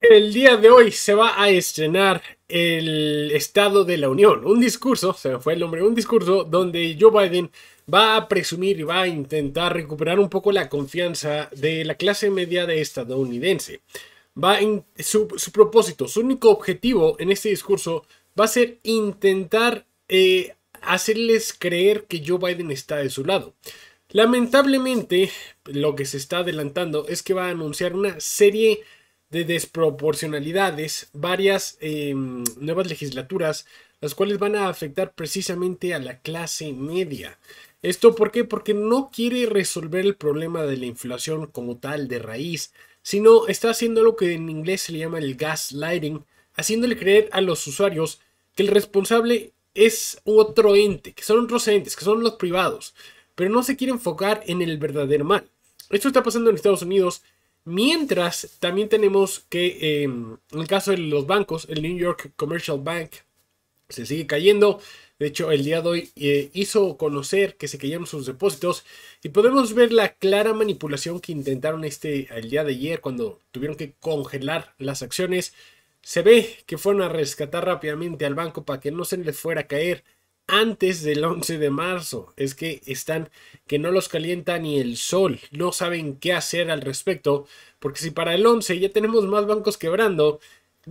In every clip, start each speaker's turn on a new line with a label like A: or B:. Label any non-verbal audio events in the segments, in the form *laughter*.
A: El día de hoy se va a estrenar el Estado de la Unión, un discurso, se me fue el nombre, un discurso donde Joe Biden va a presumir y va a intentar recuperar un poco la confianza de la clase media estadounidense. Va en, su, propósito, su único objetivo en este discurso va a ser intentar eh, hacerles creer que Joe Biden está de su lado. Lamentablemente, lo que se está adelantando es que va a anunciar una serie de de desproporcionalidades varias em, nuevas legislaturas, las cuales van a afectar precisamente a la clase media. ¿Esto por qué? Porque no quiere resolver el problema de la inflación como tal de raíz, sino está haciendo lo que en inglés se le llama el gaslighting, haciéndole creer a los usuarios que el responsable es otro ente, que son otros entes, que son los privados, pero no se quiere enfocar en el verdadero mal. Esto está pasando en Estados Unidos Mientras, también tenemos que em, en el caso de los bancos, el New York Commercial Bank se sigue cayendo. De hecho, el día de hoy eh, hizo conocer que se cayeron sus depósitos y podemos ver la clara manipulación que intentaron este, el día de ayer cuando tuvieron que congelar las acciones. Se ve que fueron a rescatar rápidamente al banco para que no se le fuera a caer antes del 11 de marzo. Es que están que no los calienta ni el sol. No saben qué hacer al respecto. Porque si para el 11 ya tenemos más bancos quebrando,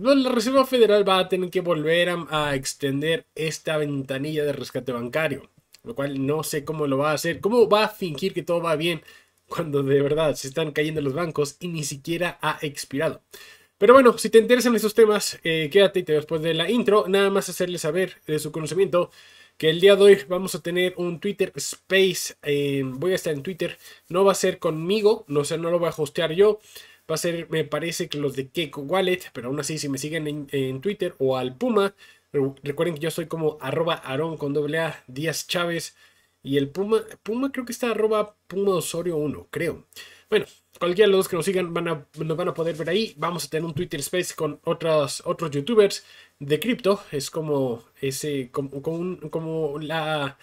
A: pues, la Reserva Federal va a tener que volver a, extender esta ventanilla de rescate bancario. Lo cual no sé cómo lo va a hacer. ¿Cómo va a fingir que todo va bien cuando de verdad se están cayendo los bancos y ni siquiera ha expirado? Pero bueno, si te interesan esos temas, eh, quédate y después de la intro. Nada más hacerles saber de su conocimiento que el día de hoy vamos a tener un Twitter Space. Eh, voy a estar en Twitter. No va a ser conmigo, no, sé no lo voy a hostear yo. Va a ser, me parece que los de Keiko Wallet, pero aún así, si me siguen en, Twitter o al Puma, recuerden que yo soy como arroba con doble A, Díaz Chávez. Y el Puma, Puma creo que está arroba Puma Osorio 1, creo. Bueno, cualquiera de los que nos sigan van a, nos van a poder ver ahí. Vamos a tener un Twitter Space con otras, otros youtubers de cripto. Es como ese, como, como, como la...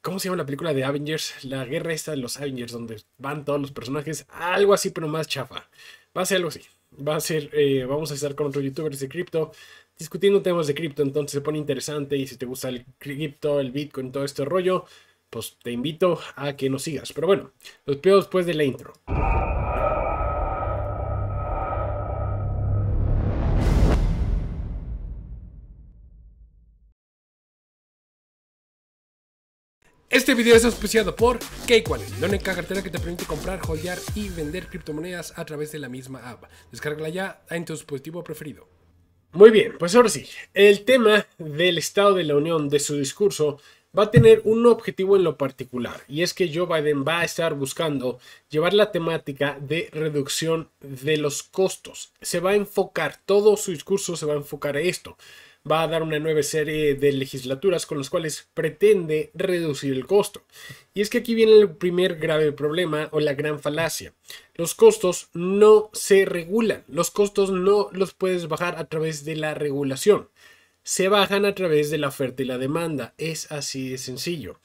A: ¿Cómo se llama la película de Avengers? La guerra esta de los Avengers, donde van todos los personajes. Algo así, pero más chafa. Va a ser algo así. Va a ser, eh, vamos a estar con otros youtubers de cripto discutiendo temas de cripto. Entonces se pone interesante y si te gusta el cripto, el Bitcoin, todo este rollo, pues te invito a que nos sigas. Pero bueno, los veo después pues, de la intro. Este video es auspiciado por Cakewallet, la única cartera que te permite comprar, holdear y vender criptomonedas a través de la misma app. Descárgala ya en tu dispositivo preferido. Muy bien, pues ahora sí, el tema del Estado de la Unión, de su discurso, va a tener un objetivo en lo particular, y es que Joe Biden va a estar buscando llevar la temática de reducción de los costos. Se va a enfocar, todo su discurso se va a enfocar a esto va a dar una nueva serie de legislaturas con las cuales pretende reducir el costo. Y es que aquí viene el primer grave problema o la gran falacia. Los costos no se regulan, los costos no los puedes bajar a través de la regulación, se bajan a través de la oferta y la demanda, es así de sencillo.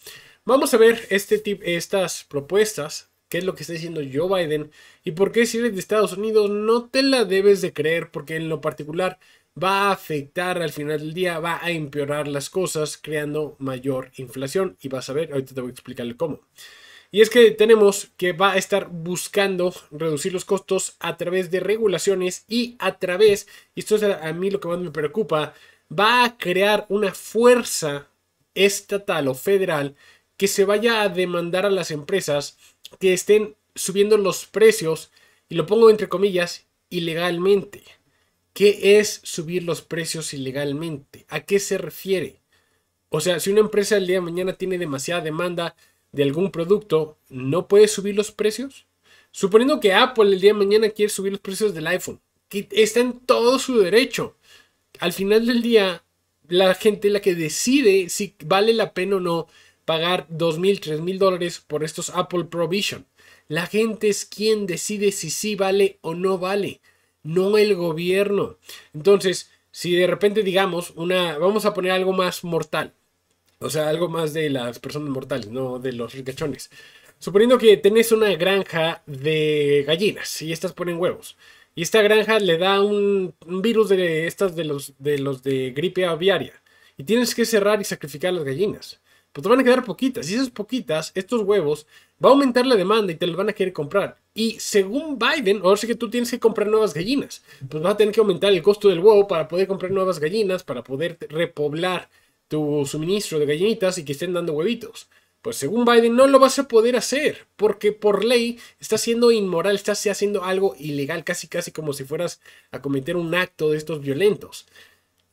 A: Vamos a ver este tip, estas propuestas qué es lo que está diciendo Joe Biden y por qué si eres de Estados Unidos no te la debes de creer porque en lo particular va a afectar al final del día, va a empeorar las cosas creando mayor inflación y vas a ver, ahorita te voy a explicar cómo. Y es que tenemos que va a estar buscando reducir los costos a través de regulaciones y a través, y esto es a mí lo que más me preocupa, va a crear una fuerza estatal o federal que se vaya a demandar a las empresas que estén subiendo los precios, y lo pongo entre comillas, ilegalmente. ¿Qué es subir los precios ilegalmente? ¿A qué se refiere? O sea, si una empresa el día de mañana tiene demasiada demanda de algún producto, ¿no puede subir los precios? Suponiendo que Apple el día de mañana quiere subir los precios del iPhone, que está en todo su derecho. Al final del día, la gente es la que decide si vale la pena o no pagar $2,000, $3,000 dólares por estos Apple Provision. La gente es quien decide si sí vale o no vale no el gobierno. Entonces, si de repente digamos una, vamos a poner algo más mortal, o sea, algo más de las personas mortales, no de los ricachones. Suponiendo que tenés una granja de gallinas y estas ponen huevos. Y esta granja le da un, un virus de estas de los de los de gripe aviaria. Y tienes que cerrar y sacrificar las gallinas pues te van a quedar poquitas. Y esas poquitas, estos huevos, va a aumentar la demanda y te los van a querer comprar. Y según Biden, ahora sí que tú tienes que comprar nuevas gallinas. Pues vas a tener que aumentar el costo del huevo para poder comprar nuevas gallinas, para poder repoblar tu suministro de gallinitas y que estén dando huevitos. Pues según Biden no lo vas a poder hacer, porque por ley está siendo inmoral, está haciendo algo ilegal, casi casi como si fueras a cometer un acto de estos violentos.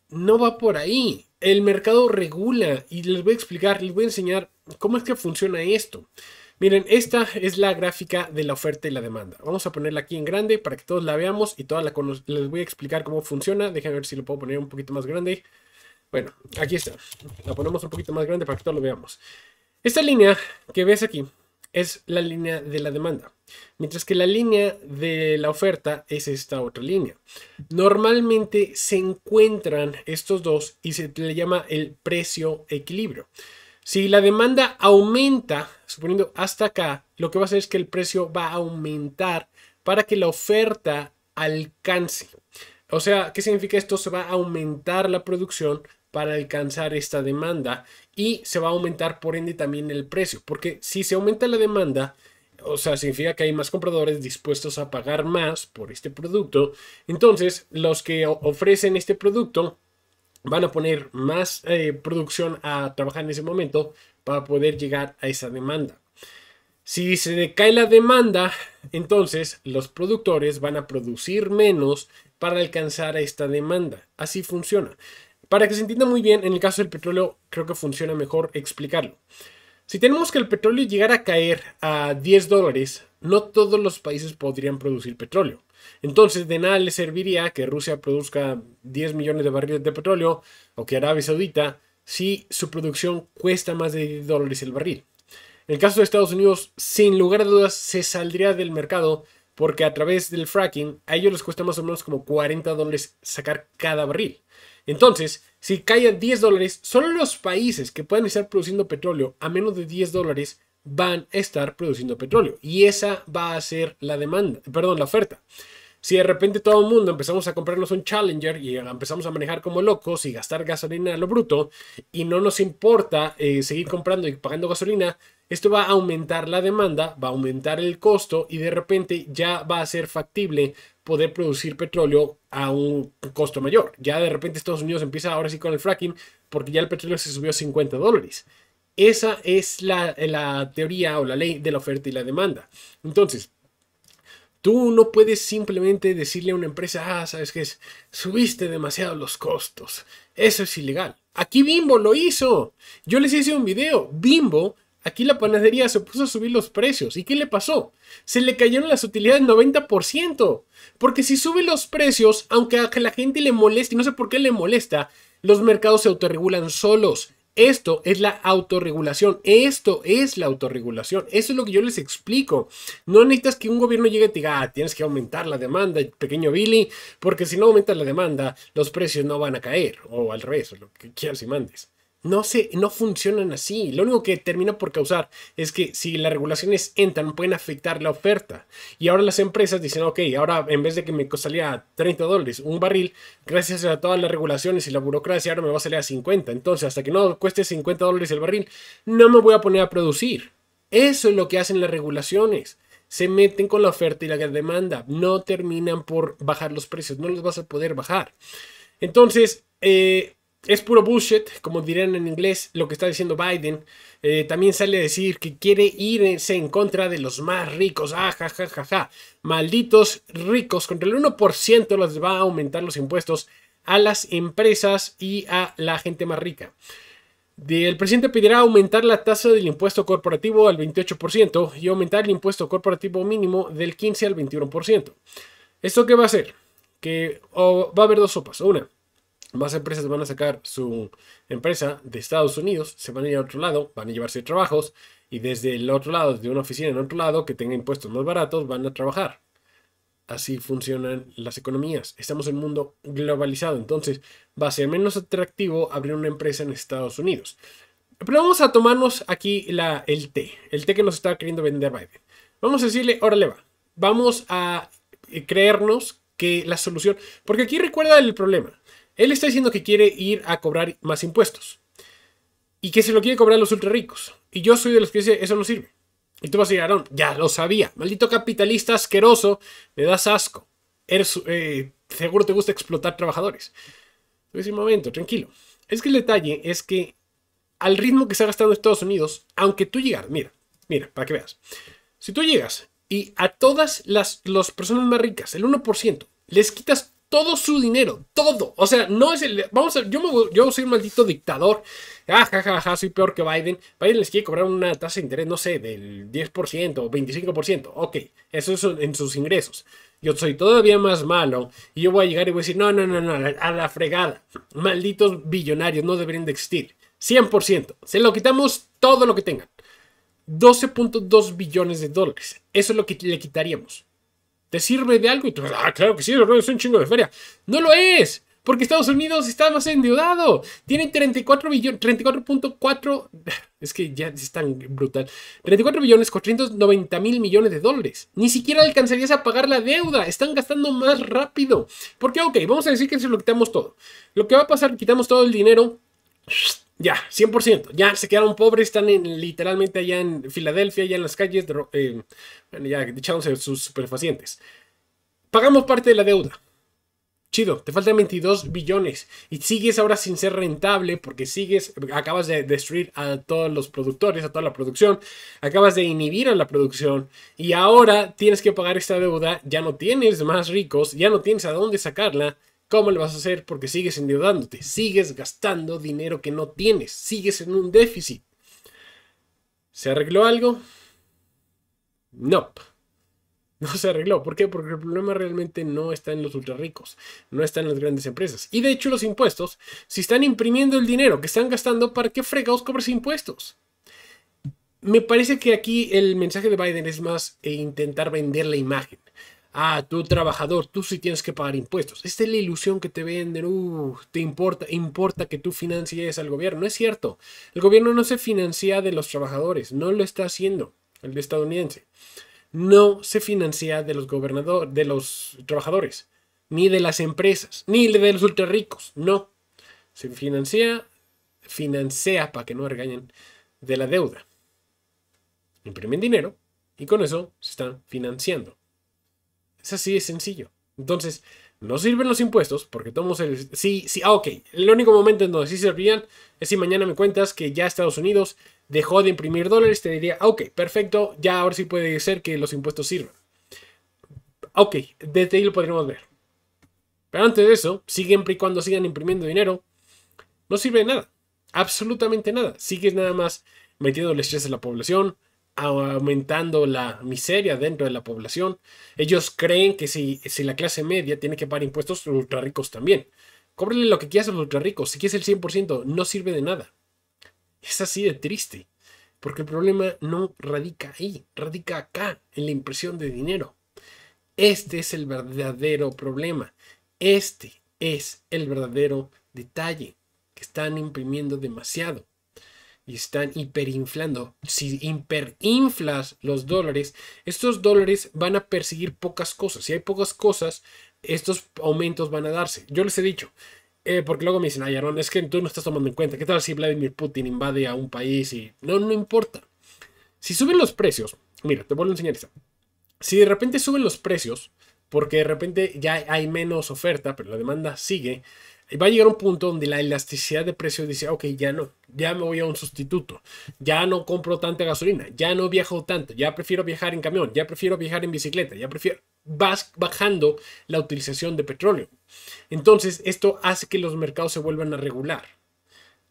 A: No va por ahí el mercado regula y les voy a explicar, les voy a enseñar cómo es que funciona esto. Miren, esta es la gráfica de la oferta y la demanda. Vamos a ponerla aquí en grande para que todos la veamos y toda la les voy a explicar cómo funciona. Déjenme ver si lo puedo poner un poquito más grande. Bueno, aquí está. La ponemos un poquito más grande para que todos lo veamos. Esta línea que ves aquí es la línea de la demanda, mientras que la línea de la oferta es esta otra línea. Normalmente se encuentran estos dos y se le llama el precio equilibrio. Si la demanda aumenta, suponiendo hasta acá, lo que va a hacer es que el precio va a aumentar para que la oferta alcance. O sea, ¿qué significa esto? Se va a aumentar la producción para alcanzar esta demanda y se va a aumentar por ende también el precio, porque si se aumenta la demanda, o sea, significa que hay más compradores dispuestos a pagar más por este producto, entonces los que ofrecen este producto van a poner más eh, producción a trabajar en ese momento para poder llegar a esa demanda. Si se decae la demanda, entonces los productores van a producir menos para alcanzar a esta demanda. Así funciona. Para que se entienda muy bien, en el caso del petróleo creo que funciona mejor explicarlo. Si tenemos que el petróleo llegara a caer a 10 dólares, no todos los países podrían producir petróleo. Entonces, de nada le serviría que Rusia produzca 10 millones de barriles de petróleo o que Arabia Saudita si su producción cuesta más de 10 dólares el barril. En el caso de Estados Unidos, sin lugar a dudas, se saldría del mercado porque a través del fracking a ellos les cuesta más o menos como 40 dólares sacar cada barril. Entonces, si cae a 10 dólares, solo los países que pueden estar produciendo petróleo a menos de 10 dólares van a estar produciendo petróleo. Y esa va a ser la demanda, perdón, la oferta. Si de repente todo el mundo empezamos a comprarnos un Challenger y empezamos a manejar como locos y gastar gasolina a lo bruto y no nos importa eh, seguir comprando y pagando gasolina, esto va a aumentar la demanda, va a aumentar el costo y de repente ya va a ser factible poder producir petróleo a un costo mayor. Ya de repente Estados Unidos empieza ahora sí con el fracking porque ya el petróleo se subió a 50 dólares. Esa es la, la teoría o la ley de la oferta y la demanda. Entonces, Tú no puedes simplemente decirle a una empresa, ah, sabes qué es, subiste demasiado los costos. Eso es ilegal. Aquí Bimbo lo hizo. Yo les hice un video. Bimbo, aquí la panadería se puso a subir los precios. ¿Y qué le pasó? Se le cayeron las utilidades 90%. Porque si sube los precios, aunque a la gente le moleste, y no sé por qué le molesta, los mercados se autorregulan solos. Esto es la autorregulación. Esto es la autorregulación. Eso es lo que yo les explico. No necesitas que un gobierno llegue y te diga, ah, tienes que aumentar la demanda, pequeño Billy, porque si no aumentas la demanda, los precios no van a caer. O al revés, lo que quieras y mandes no, sé, no funcionan así. Lo único que termina por causar es que si las regulaciones entran, pueden afectar la oferta. Y ahora las empresas dicen, ok, ahora en vez de que me costaría 30 dólares un barril, gracias a todas las regulaciones y la burocracia, ahora me va a salir a 50. Entonces, hasta que no cueste 50 dólares el barril, no me voy a poner a producir. Eso es lo que hacen las regulaciones se meten con la oferta y la demanda. No terminan por bajar los precios, no los vas a poder bajar. Entonces, eh, es puro bullshit, como dirían en inglés, lo que está diciendo Biden. Eh, también sale a decir que quiere irse en contra de los más ricos. Ah, ja, ja, ja, ja. Malditos ricos. Contra el 1% les va a aumentar los impuestos a las empresas y a la gente más rica. El presidente pedirá aumentar la tasa del impuesto corporativo al 28% y aumentar el impuesto corporativo mínimo del 15 al 21%. ¿Esto qué va a hacer? Que va a haber dos sopas. Una, más empresas van a sacar su empresa de Estados Unidos, se van a ir a otro lado, van a llevarse trabajos y desde el otro lado, desde una oficina en otro lado que tenga impuestos más baratos, van a trabajar. Así funcionan las economías. Estamos en un mundo globalizado, entonces va a ser menos atractivo abrir una empresa en Estados Unidos. Pero vamos a tomarnos aquí la, el té, el té que nos está queriendo vender Biden. Vamos a decirle, órale va, vamos a eh, creernos que la solución, porque aquí recuerda el problema. Él está diciendo que quiere ir a cobrar más impuestos y que se lo quiere cobrar a los ultra ricos. Y yo soy de los que dice, eso no sirve. Y tú vas a decir, Aaron, ya lo sabía. Maldito capitalista asqueroso, me das asco. Eh, seguro te gusta explotar trabajadores. Es un momento, tranquilo. Es que el detalle es que al ritmo que se ha gastado Estados Unidos, aunque tú llegas, mira, mira, para que veas. Si tú llegas y a todas las, las personas más ricas, el 1%, les quitas todo su dinero, todo. O sea, no es el. Vamos a. Yo, yo soy un maldito dictador. Ah, ja, ja, soy peor que Biden. Biden les quiere cobrar una tasa de interés, no sé, del 10% o 25%. Ok, eso es en sus ingresos. Yo soy todavía más malo y yo voy a llegar y voy a decir: no, no, no, no, a la fregada. Malditos billonarios no deberían de existir. 100%. Se lo quitamos todo lo que tengan. 12.2 billones de dólares. Eso es lo que le quitaríamos te sirve de algo y tú, ah, claro que sí, es un chingo de feria. No lo es, porque Estados Unidos está más endeudado. Tiene 34 millones. 34.4, es que ya es tan brutal. 34 billones 490 mil millones de dólares. Ni siquiera alcanzarías a pagar la deuda. Están gastando más rápido. Porque, ok, vamos a decir que se lo quitamos todo. Lo que va a pasar, quitamos todo el dinero ya, 100%. Ya se quedaron pobres, están literalmente allá en Filadelfia, allá en las calles. Eh, ya echándose sus superfacientes. Pagamos parte de la deuda. Chido, te faltan 22 billones y sigues ahora sin ser rentable porque sigues, acabas de destruir a todos los productores, a toda la producción, acabas de inhibir a la producción y ahora tienes que pagar esta deuda, ya no tienes más ricos, ya no tienes a dónde sacarla ¿Cómo le vas a hacer? Porque sigues endeudándote, sigues gastando dinero que no tienes, sigues en un déficit. ¿Se arregló algo? No. *laughs* No se arregló. ¿Por qué? Porque el problema realmente no está en los ultra ricos, no está en las grandes empresas. Y de hecho los impuestos, si están imprimiendo el dinero que están gastando, ¿para qué fregados cobres impuestos? Me parece que aquí el mensaje de Biden es más eh, intentar vender la imagen. Ah, tú trabajador, tú sí tienes que pagar impuestos. Esta es la ilusión que te venden. Uh, te importa, importa que tú financies al gobierno. No es cierto. El gobierno no se financia de los trabajadores. No lo está haciendo el estadounidense. No se financia de los gobernadores, de los trabajadores, ni de las empresas, ni de los ultra ricos. No. Se financia, financia para que no regañen de la deuda. Imprimen dinero y con eso se están financiando. Es así de sencillo. Entonces, no sirven los impuestos porque tomamos el... Sí, sí, ah, ok. El único momento en donde sí servirían es si mañana me cuentas que ya Estados Unidos dejó de imprimir dólares, te diría, ah, ok, perfecto, ya ahora sí puede ser que los impuestos sirvan. Ok, desde ahí lo podríamos ver. Pero antes de eso, siguen y cuando sigan imprimiendo dinero, no sirve de nada. Absolutamente nada. Sigues nada más el estrés a la población, aumentando la miseria dentro de la población. Ellos creen que si, la clase media tiene que pagar impuestos, los ultra ricos también. Cóbrele lo que quieras a los ultra ricos. Si quieres el 100%, no sirve de nada. Es así de triste. Porque el problema no radica ahí, radica acá, en la impresión de dinero. Este es el verdadero problema. Este es el verdadero detalle que están imprimiendo demasiado y están hiperinflando. Si hiperinflas los dólares, estos dólares van a perseguir pocas cosas. Si hay pocas cosas, estos aumentos van a darse. Yo les he dicho, eh, porque luego me dicen, ay, Aaron, es que tú no estás tomando en cuenta. ¿Qué tal si Vladimir Putin invade a un país? Y no, no importa. Si suben los precios, mira, te vuelvo a enseñar esto. Si de repente suben los precios, porque de repente ya hay menos oferta, pero la demanda sigue, va a llegar un punto donde la elasticidad de precio dice, ok, ya no, ya me voy a un sustituto, ya no compro tanta gasolina, ya no viajo tanto, ya prefiero viajar en camión, ya prefiero viajar en bicicleta, ya prefiero, vas bajando la utilización de petróleo. Entonces, esto hace que los mercados se vuelvan a regular.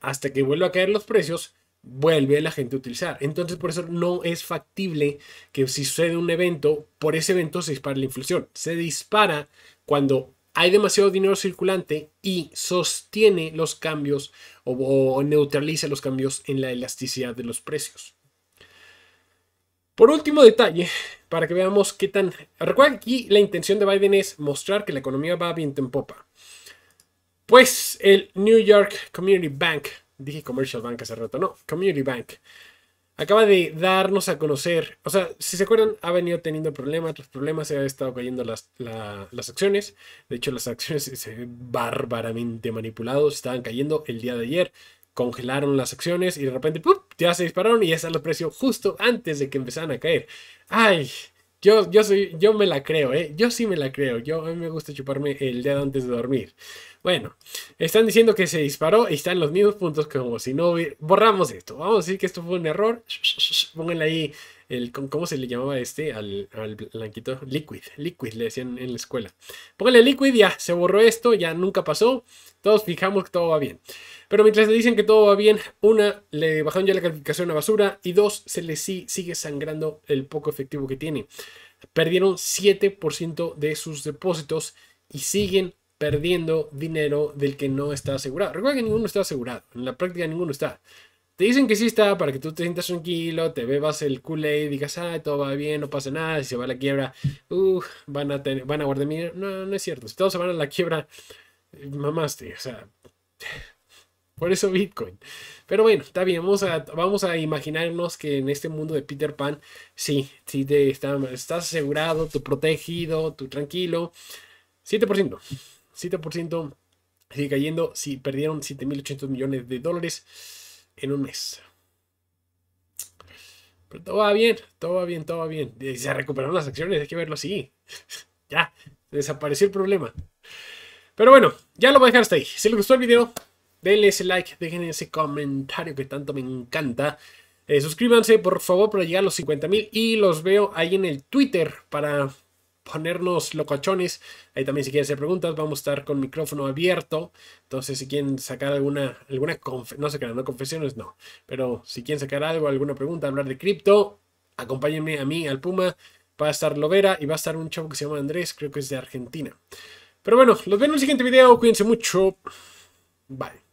A: Hasta que vuelva a caer los precios, vuelve la gente a utilizar. Entonces, por eso no es factible que si sucede un evento, por ese evento se dispara la inflación. Se dispara cuando hay demasiado dinero circulante y sostiene los cambios o, neutraliza los cambios en la elasticidad de los precios. Por último detalle, para que veamos qué tan... Recuerda que aquí la intención de Biden es mostrar que la economía va bien en popa. Pues el New York Community Bank, dije Commercial Bank hace rato, no, Community Bank, acaba de darnos a conocer. O sea, si se acuerdan, ha venido teniendo problemas, los problemas, se ha estado cayendo las, las acciones. De hecho, las acciones *laughs* se bárbaramente manipulados, estaban cayendo el día de ayer. Congelaron las acciones y de repente ¡pup! ya se dispararon y ya está el precio justo antes de que empezaran a caer. ¡Ay! Yo, yo, soy, yo me la creo, ¿eh? Yo sí me la creo. Yo, a mí me gusta chuparme el dedo antes de dormir. Bueno, están diciendo que se disparó y están los mismos puntos como si no hubiera... Borramos esto. Vamos a decir que esto fue un error. Pónganle ahí el, ¿cómo se le llamaba este? Al, blanquito, Liquid, Liquid le decían en la escuela. Póngale Liquid, ya, se borró esto, ya nunca pasó, todos fijamos que todo va bien. Pero mientras le dicen que todo va bien, una, le bajaron ya la calificación a basura y dos, se le sigue sangrando el poco efectivo que tiene. Perdieron 7% de sus depósitos y siguen perdiendo dinero del que no está asegurado. Recuerda que ninguno está asegurado, en la práctica ninguno está. Te dicen que sí está para que tú te sientas tranquilo, te bebas el Kool-Aid y digas, ah, todo va bien, no pasa nada, si se va a la quiebra, van a, tener, van a guardar dinero. No, no es cierto. Si todos se van a la quiebra, eh, mamaste, o sea... *laughs* Por eso Bitcoin. Pero bueno, está bien, vamos a, vamos a imaginarnos que en este mundo de Peter Pan, sí, sí te está, estás asegurado, tú protegido, tú tranquilo. 7%, 7% sigue cayendo, si sí, perdieron 7.800 millones de dólares en un mes. Pero todo va bien, todo va bien, todo va bien. se recuperaron las acciones, hay que verlo así. *laughs* ya, desapareció el problema. Pero bueno, ya lo voy a dejar hasta ahí. Si les gustó el video, denle ese like, dejen ese comentario que tanto me encanta. Eh, suscríbanse por favor para llegar a los 50.000. mil y los veo ahí en el Twitter para ponernos locachones, Ahí también si quieren hacer preguntas, vamos a estar con micrófono abierto. Entonces, si quieren sacar alguna, alguna no sé qué, no confesiones, no. Pero si quieren sacar algo, alguna pregunta, hablar de cripto, acompáñenme a mí, al Puma. Va a estar Lovera y va a estar un chavo que se llama Andrés, creo que es de Argentina. Pero bueno, los veo en el siguiente video. Cuídense mucho. vale.